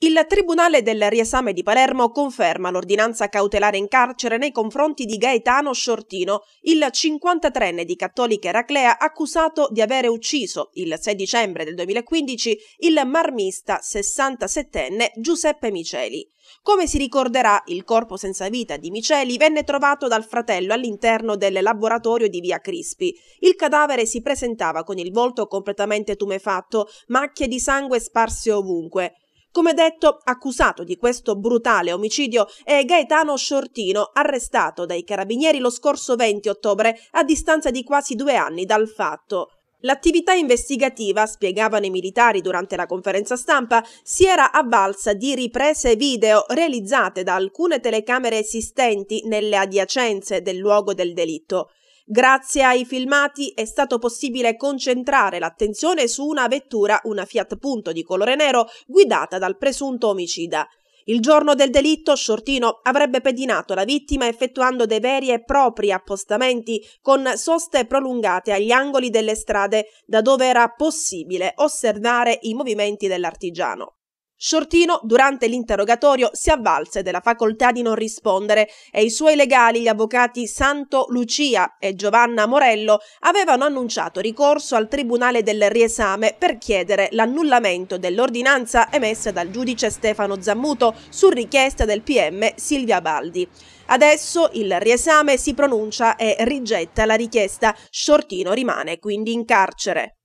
Il Tribunale del Riesame di Palermo conferma l'ordinanza cautelare in carcere nei confronti di Gaetano Sciortino, il 53enne di Cattolica Eraclea accusato di avere ucciso il 6 dicembre del 2015 il marmista 67enne Giuseppe Miceli. Come si ricorderà, il corpo senza vita di Miceli venne trovato dal fratello all'interno del laboratorio di Via Crispi. Il cadavere si presentava con il volto completamente tumefatto, macchie di sangue sparse ovunque. Come detto, accusato di questo brutale omicidio è Gaetano Shortino, arrestato dai carabinieri lo scorso 20 ottobre a distanza di quasi due anni dal fatto. L'attività investigativa, spiegavano i militari durante la conferenza stampa, si era avvalsa di riprese video realizzate da alcune telecamere esistenti nelle adiacenze del luogo del delitto. Grazie ai filmati è stato possibile concentrare l'attenzione su una vettura, una Fiat Punto di colore nero, guidata dal presunto omicida. Il giorno del delitto Shortino avrebbe pedinato la vittima effettuando dei veri e propri appostamenti con soste prolungate agli angoli delle strade da dove era possibile osservare i movimenti dell'artigiano. Shortino, durante l'interrogatorio, si avvalse della facoltà di non rispondere e i suoi legali, gli avvocati Santo Lucia e Giovanna Morello, avevano annunciato ricorso al Tribunale del Riesame per chiedere l'annullamento dell'ordinanza emessa dal giudice Stefano Zammuto su richiesta del PM Silvia Baldi. Adesso il riesame si pronuncia e rigetta la richiesta. Shortino rimane quindi in carcere.